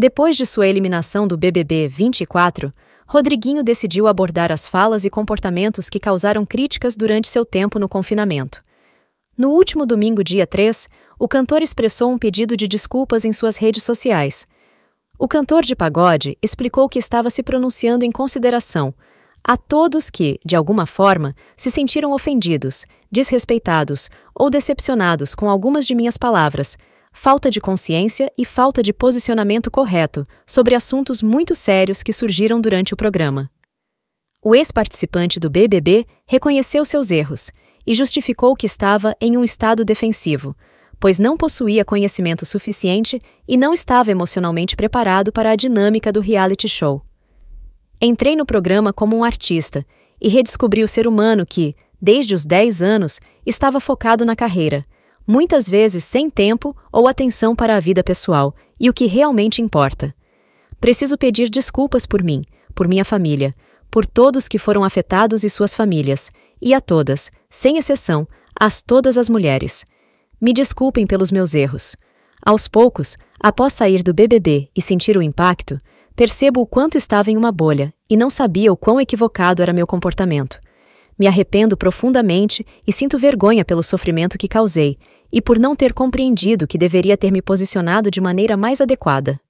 Depois de sua eliminação do BBB 24, Rodriguinho decidiu abordar as falas e comportamentos que causaram críticas durante seu tempo no confinamento. No último domingo, dia 3, o cantor expressou um pedido de desculpas em suas redes sociais. O cantor de pagode explicou que estava se pronunciando em consideração a todos que, de alguma forma, se sentiram ofendidos, desrespeitados ou decepcionados com algumas de minhas palavras falta de consciência e falta de posicionamento correto sobre assuntos muito sérios que surgiram durante o programa. O ex-participante do BBB reconheceu seus erros e justificou que estava em um estado defensivo, pois não possuía conhecimento suficiente e não estava emocionalmente preparado para a dinâmica do reality show. Entrei no programa como um artista e redescobri o ser humano que, desde os 10 anos, estava focado na carreira muitas vezes sem tempo ou atenção para a vida pessoal e o que realmente importa. Preciso pedir desculpas por mim, por minha família, por todos que foram afetados e suas famílias, e a todas, sem exceção, às todas as mulheres. Me desculpem pelos meus erros. Aos poucos, após sair do BBB e sentir o impacto, percebo o quanto estava em uma bolha e não sabia o quão equivocado era meu comportamento. Me arrependo profundamente e sinto vergonha pelo sofrimento que causei e por não ter compreendido que deveria ter me posicionado de maneira mais adequada.